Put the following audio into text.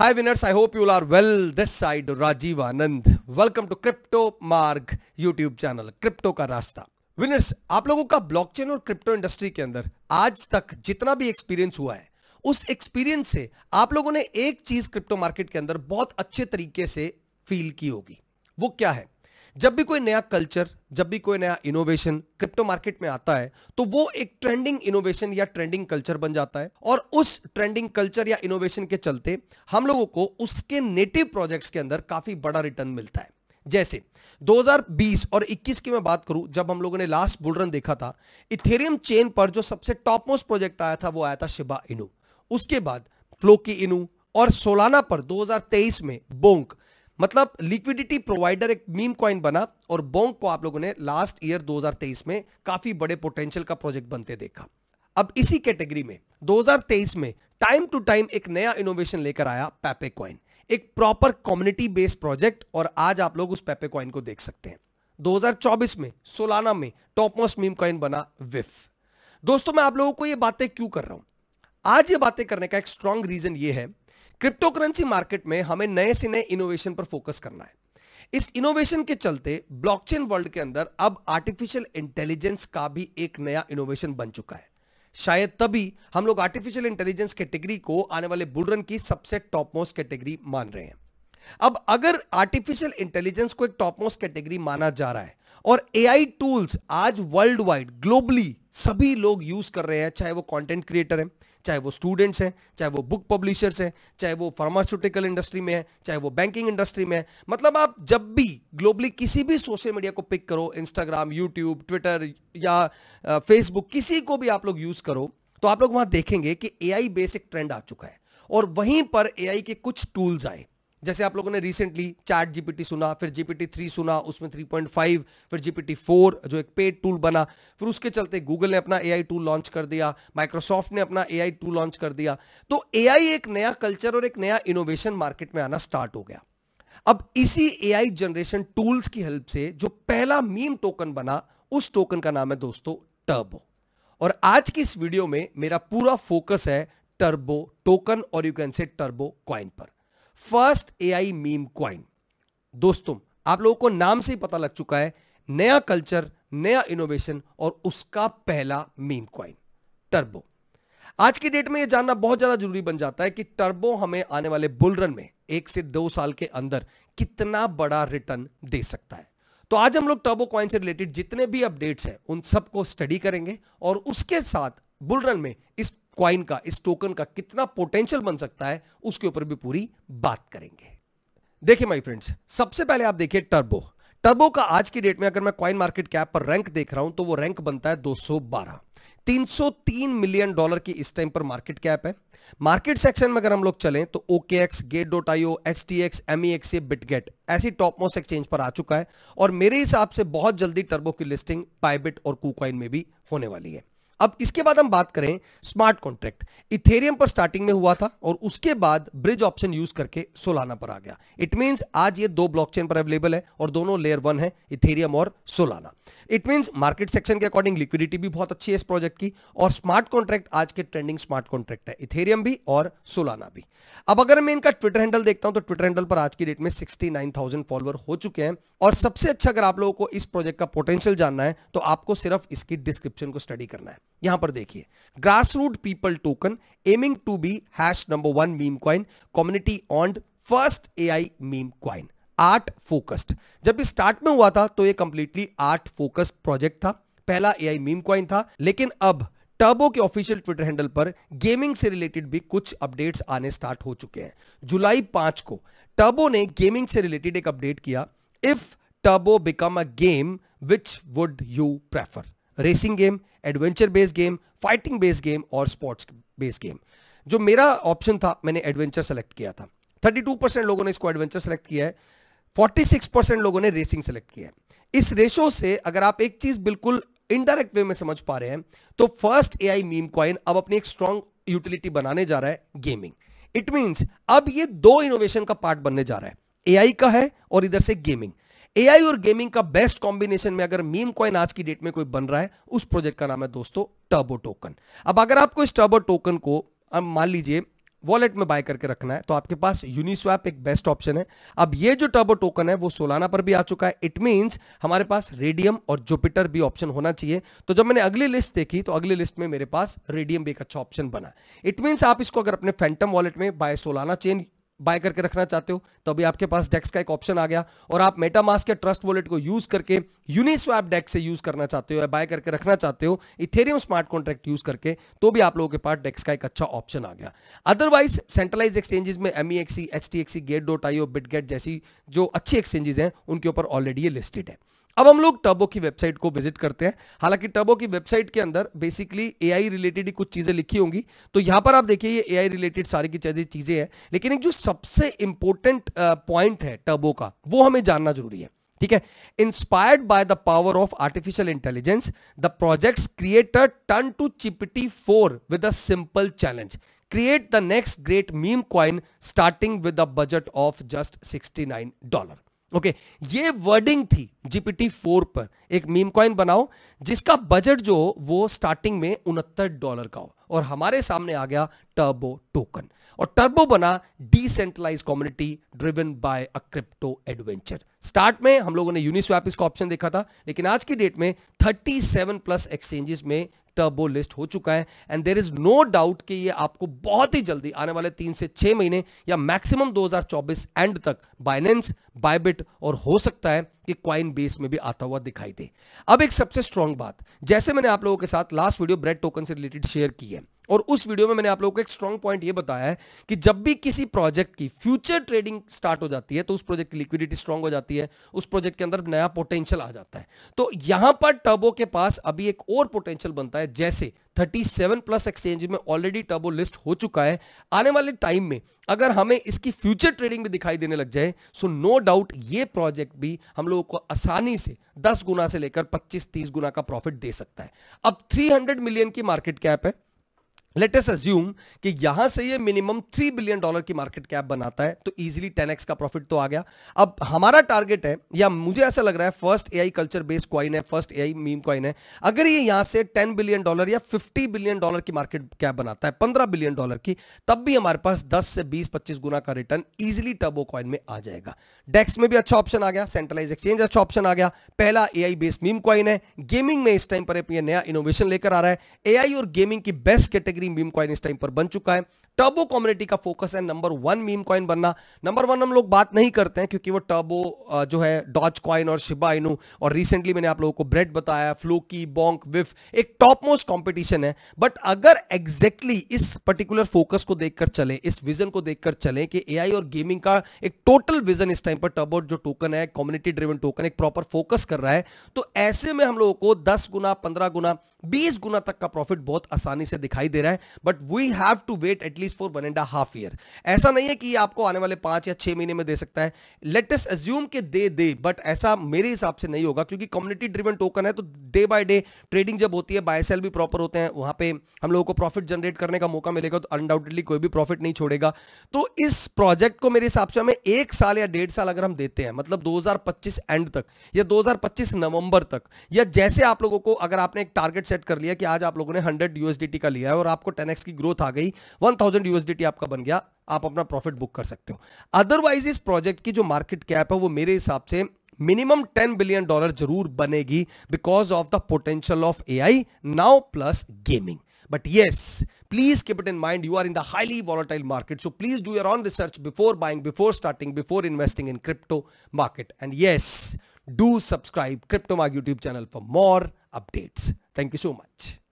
Hi winners, I hope you all are well. This side Rajiv Anand. Welcome to Crypto Marg YouTube channel. Crypto का रास्ता Winners, आप लोगों का blockchain और crypto industry के अंदर आज तक जितना भी experience हुआ है उस experience से आप लोगों ने एक चीज crypto market के अंदर बहुत अच्छे तरीके से feel की होगी वो क्या है जब भी कोई नया कल्चर जब भी कोई नया इनोवेशन क्रिप्टो मार्केट में आता है तो वो एक ट्रेंडिंग इनोवेशन या ट्रेंडिंग कल्चर बन जाता है और उस ट्रेंडिंग कल्चर या इनोवेशन के चलते हम लोगों को उसके नेटिव प्रोजेक्ट्स के अंदर काफी बड़ा रिटर्न मिलता है जैसे 2020 और 21 की मैं बात करूं जब हम लोगों ने लास्ट बुलरन देखा था इथेरियम चेन पर जो सबसे टॉप मोस्ट प्रोजेक्ट आया था वो आया था शिबा इनू उसके बाद फ्लोकी इनू और सोलाना पर 2023 में बोंक मतलब लिक्विडिटी प्रोवाइडर एक मीम कॉइन बना और बोंग को आप लोगों ने लास्ट ईयर 2023 में काफी बड़े पोटेंशियल का प्रोजेक्ट बनते देखा अब इसी कैटेगरी में 2023 में टाइम टू टाइम एक नया इनोवेशन लेकर आया पैपे कॉइन एक प्रॉपर कम्युनिटी बेस्ड प्रोजेक्ट और आज आप लोग उस पैपे कॉइन को देख सकते हैं 2024 में सोलाना में टॉप मोस्ट मीम कॉइन बना विफ दोस्तों मैं आप लोगों को ये बातें क्यों कर रहा हूं आज ये बातें करने का एक स्ट्रांग रीजन ये है क्रिप्टो करेंसी मार्केट में हमें नए से नए इनोवेशन पर फोकस करना है इस इनोवेशन के चलते ब्लॉकचेन वर्ल्ड के अंदर अब आर्टिफिशियल इंटेलिजेंस का भी एक नया इनोवेशन बन चुका है शायद तभी हम लोग आर्टिफिशियल इंटेलिजेंस कैटेगरी को आने वाले बुलरन की सबसे टॉप मोस्ट कैटेगरी मान रहे हैं अब अगर आर्टिफिशियल इंटेलिजेंस को एक टॉप मोस्ट कैटेगरी माना जा रहा है और एआई टूल्स आज वर्ल्ड वाइड ग्लोबली सभी लोग यूज़ कर रहे हैं चाहे वो कंटेंट क्रिएटर हैं चाहे वो स्टूडेंट्स हैं चाहे वो बुक पब्लिशर्स हैं चाहे वो फार्मास्यूटिकल इंडस्ट्री में है चाहे वो बैंकिंग इंडस्ट्री में है मतलब आप जब भी ग्लोबली किसी भी सोशल मीडिया को पिक करो इंस्टाग्राम यूट्यूब ट्विटर या फेसबुक किसी को भी आप लोग यूज़ करो तो आप लोग वहां देखेंगे कि ए आई बेसिक ट्रेंड आ चुका है और वहीं पर ए के कुछ टूल्स आए जैसे आप लोगों ने रिसेंटली चार्ट जीपीटी सुना फिर जीपीटी थ्री सुना उसमें 3.5 फिर जीपीटी फोर जो एक पेड टूल बना फिर उसके चलते गूगल ने अपना एआई टूल लॉन्च कर दिया माइक्रोसॉफ्ट ने अपना एआई टूल लॉन्च कर दिया तो एआई एक नया कल्चर और एक नया इनोवेशन मार्केट में आना स्टार्ट हो गया अब इसी आई जनरेशन टूल्स की हेल्प से जो पहला मीम टोकन बना उस टोकन का नाम है दोस्तों टर्बो और आज की इस वीडियो में मेरा पूरा फोकस है टर्बो टोकन और you can say turbo coin पर first A I meme coin दोस्तों आप लोगों को नाम से ही पता लग चुका है नया कल्चर नया इनोवेशन और उसका पहला मीम क्वाइन टर्बो आज की डेट में यह जानना बहुत ज्यादा जरूरी बन जाता है कि टर्बो हमें आने वाले बुलरन में एक से दो साल के अंदर कितना बड़ा रिटर्न दे सकता है तो आज हम लोग टर्बो क्वाइन से रिलेटेड जितने भी अपडेट्स हैं उन सबको स्टडी करेंगे और उसके साथ बुलरन में इस क्वाइन का इस टोकन का कितना पोटेंशियल बन सकता है उसके ऊपर भी पूरी बात करेंगे देखिए माय फ्रेंड्स सबसे पहले आप देखिए टर्बो टर्बो का आज की डेट में अगर मैं क्वाइन मार्केट कैप पर रैंक देख रहा हूं तो वो रैंक बनता है 212 303 मिलियन डॉलर की इस टाइम पर मार्केट कैप है मार्केट सेक्शन में अगर हम लोग चलें तो okay X gate dot IO H T X M E X Bitget ऐसी टॉप मोस्ट एक्सचेंज पर आ चुका है और मेरे हिसाब से बहुत जल्दी टर्बो की लिस्टिंग पाइबिट और कूकॉइन में भी होने वाली है अब इसके बाद हम बात करें स्मार्ट कॉन्ट्रैक्ट इथेरियम पर स्टार्टिंग में हुआ था और उसके बाद ब्रिज ऑप्शन यूज करके सोलाना पर आ गया इट मींस आज ये दो ब्लॉकचेन पर अवेलेबल है और दोनों लेयर वन है इथेरियम और Solana it means market section के अकॉर्डिंग लिक्विडिटी भी बहुत अच्छी है इस प्रोजेक्ट की और स्मार्ट कॉन्ट्रैक्ट आज के ट्रेंडिंग स्मार्ट कॉन्ट्रैक्ट है इथेरियम भी और सोलाना भी अब अगर मैं इनका ट्विटर हैंडल देखता हूं तो ट्विटर हैंडल पर आज की डेट में थाउजेंड फॉलोअर हो चुके हैं और सबसे अच्छा अगर आप लोगों को इस प्रोजेक्ट का पोटेंशियल जानना है तो आपको सिर्फ इसकी डिस्क्रिप्शन को स्टडी करना है यहां पर देखिए grass root people token aiming to be hash number one meme coin community on first A I meme coin art focused जब भी स्टार्ट में हुआ था तो ये कंप्लीटली आर्ट फोकस्ड प्रोजेक्ट था पहला ए आई मीम क्वाइन था लेकिन अब टर्बो के ऑफिशियल ट्विटर हैंडल पर गेमिंग से रिलेटेड भी कुछ अपडेट्स आने स्टार्ट हो चुके हैं जुलाई पांच को टर्बो ने गेमिंग से रिलेटेड एक अपडेट किया if turbo become a game which would you prefer racing game adventure based game fighting based game और स्पोर्ट्स बेस्ड गेम जो मेरा ऑप्शन था मैंने एडवेंचर सेलेक्ट किया था 32 परसेंट लोगों ने इसको एडवेंचर सेलेक्ट किया है 46 परसेंट लोगों ने रेसिंग सेलेक्ट किया है इस रेशो से अगर आप एक चीज बिल्कुल इनडायरेक्ट वे में समझ पा रहे हैं तो first A I meme coin अब अपनी एक स्ट्रॉन्ग यूटिलिटी बनाने जा रहा है गेमिंग इट मीन्स अब ये दो इनोवेशन का पार्ट बनने जा रहा है आई का है और इधर से गेमिंग एआई और गेमिंग का बेस्ट कॉम्बिनेशन में अगर मीम कॉइन आज की डेट में कोई बन रहा है उस प्रोजेक्ट का नाम है दोस्तों टर्बो टोकन अब अगर आपको इस टर्बो टोकन को मान लीजिए वॉलेट में बाय करके रखना है तो आपके पास यूनिस्वैप एक बेस्ट ऑप्शन है अब ये जो टर्बो टोकन है वो सोलाना पर भी आ चुका है इट मींस हमारे पास रेडियम और जुपिटर भी ऑप्शन होना चाहिए तो जब मैंने अगली लिस्ट देखी तो अगली लिस्ट में मेरे पास रेडियम भी एक अच्छा ऑप्शन बना इट मींस आप इसको अगर अपने फैंटम वॉलेट में बाय सोलाना चेन बाय करके रखना चाहते हो तो अभी आपके पास डेक्स का एक ऑप्शन आ गया और आप मेटामास के ट्रस्ट वॉलेट को यूज करके यूनिस्वैप डेक्स से यूज करना चाहते हो या बाय करके रखना चाहते हो इथेरियम स्मार्ट कॉन्ट्रैक्ट यूज करके तो भी आप लोगों के पास डेक्स का एक अच्छा ऑप्शन आ गया अदरवाइज सेंट्रलाइज एक्सचेंजेस में M E XC H T X gate dot I bit जैसी जो अच्छी एक्सचेंजेस हैं उनके ऊपर ऑलरेडी ये लिस्टेड है अब हम लोग टर्बो की वेबसाइट को विजिट करते हैं हालांकि टर्बो की वेबसाइट के अंदर बेसिकली एआई रिलेटेड ही कुछ चीजें लिखी होंगी तो यहां पर आप देखिए ये एआई रिलेटेड सारी की चीजें चीजें हैं लेकिन एक जो सबसे इंपॉर्टेंट पॉइंट है टर्बो का वो हमें जानना जरूरी है ठीक है inspired by the power of artificial intelligence the project creator turn to ChatGPT four with a simple challenge create the next great meme coin starting with a budget of just 69 dollar okay okay, ये wording थी GPT four पर एक meme coin बनाओ जिसका budget जो वो starting में उनहत्तर डॉलर का हो और हमारे सामने आ गया टर्बो टोकन और टर्बो बना decentralize community driven by a crypto adventure start में हम लोगों ने यूनिस्वैप इसका ऑप्शन देखा था लेकिन आज की डेट में 37 प्लस एक्सचेंजेस में टर्बो लिस्ट हो चुका है and there is no doubt कि ये आपको बहुत ही जल्दी आने वाले तीन से छह महीने या मैक्सिमम 2024 एंड तक बाइनेंस बायबिट और हो सकता है कि क्वाइन बेस में भी आता हुआ दिखाई दे अब एक सबसे स्ट्रॉन्ग बात जैसे मैंने आप लोगों के साथ लास्ट वीडियो ब्रेड टोकन से रिलेटेड शेयर की है और उस वीडियो में मैंने आप लोगों को एक स्ट्रॉन्ग पॉइंट ये बताया है कि जब भी किसी प्रोजेक्ट की फ्यूचर ट्रेडिंग स्टार्ट हो जाती है तो उस प्रोजेक्ट की लिक्विडिटी स्ट्रॉन्ग हो जाती है उस प्रोजेक्ट के अंदर नया पोटेंशियल आ जाता है तो यहां पर टर्बो के पास अभी एक और पोटेंशियल बनता है जैसे 37 प्लस एक्सचेंज में ऑलरेडी टर्बो लिस्ट हो चुका है आने वाले टाइम में अगर हमें इसकी फ्यूचर ट्रेडिंग भी दिखाई देने लग जाए सो नो डाउट ये प्रोजेक्ट भी हम लोगों को आसानी से 10 गुना से लेकर 25-30 गुना का प्रॉफिट दे सकता है अब 300 मिलियन की मार्केट कैप है लेटेस्ट अज्यूम कि यहां से ये मिनिमम थ्री बिलियन डॉलर की मार्केट कैप बनाता है तो इजीली टेन एक्स का प्रॉफिट तो आ गया अब हमारा टारगेट है या मुझे ऐसा लग रहा है first AI culture based coin है फर्स्ट एआई मीम क्वाइन है अगर ये यहां से टेन बिलियन डॉलर या फिफ्टी बिलियन डॉलर की मार्केट कैप बनाता है पंद्रह बिलियन डॉलर की तब भी हमारे पास दस से बीस पच्चीस गुना का रिटर्न ईजिली टर्बो क्वाइन में आ जाएगा डेक्स में भी अच्छा ऑप्शन आ गया सेंट्रलाइज एक्सचेंज अच्छा ऑप्शन आ गया पहला ए बेस्ड मीम क्वाइन है गेमिंग में इस टाइम पर नया इनोवेशन लेकर आ रहा है ए और गेमिंग की बेस्ट कैटेगरी बेहतरीन मीम कॉइन इस टाइम पर बन चुका है टर्बो कम्युनिटी का फोकस है नंबर वन मीम कॉइन बनना नंबर वन हम लोग बात नहीं करते हैं क्योंकि वो टर्बो जो है डॉच कॉइन और शिबा इनू और रिसेंटली मैंने आप लोगों को ब्रेड बताया फ्लोकी बॉन्क विफ एक टॉप मोस्ट कॉम्पिटिशन है बट अगर एग्जैक्टली exactly इस पर्टिकुलर फोकस को देखकर चले इस विजन को देखकर चले कि ए और गेमिंग का एक टोटल विजन इस टाइम पर टर्बो जो टोकन है कम्युनिटी ड्रिवन टोकन एक प्रॉपर फोकस कर रहा है तो ऐसे में हम लोगों को दस गुना पंद्रह गुना बीस गुना तक का प्रॉफिट बहुत आसानी से दिखाई दे रहा है रहा है but we have to wait at least for one and half year ऐसा नहीं है कि आपको आने वाले पांच या छह महीने में दे सकता है लेटेस्ट एज्यूम के दे दे बट ऐसा मेरे हिसाब से नहीं होगा क्योंकि कम्युनिटी ड्रिवन टोकन है तो डे बाय डे ट्रेडिंग जब होती है बाय सेल भी प्रॉपर होते हैं वहां पे हम लोगों को प्रॉफिट जनरेट करने का मौका मिलेगा तो अनडाउटेडली कोई भी प्रॉफिट नहीं छोड़ेगा तो इस प्रोजेक्ट को मेरे हिसाब से हमें एक साल या डेढ़ साल अगर हम देते हैं मतलब दो एंड तक या दो नवंबर तक या जैसे आप लोगों को अगर आपने एक टारगेट सेट कर लिया कि आज आप लोगों ने 100 यूएसडीटी का लिया है और आपको एक्स की ग्रोथ आ गई वन थाउजेंड यूएसडीटी आपका बन गया आप अपना प्रॉफिट बुक कर सकते हो अदरवाइज इस प्रोजेक्ट की जो मार्केट कैप है वो मेरे हिसाब से मिनिमम टेन बिलियन डॉलर जरूर बनेगी because of the potential of A now plus gaming but yes please keep it in mind you are in the highly volatile market so please do your own research before buying before starting before investing in crypto market and yes do subscribe crypto Marg YouTube channel for more updates thank you so much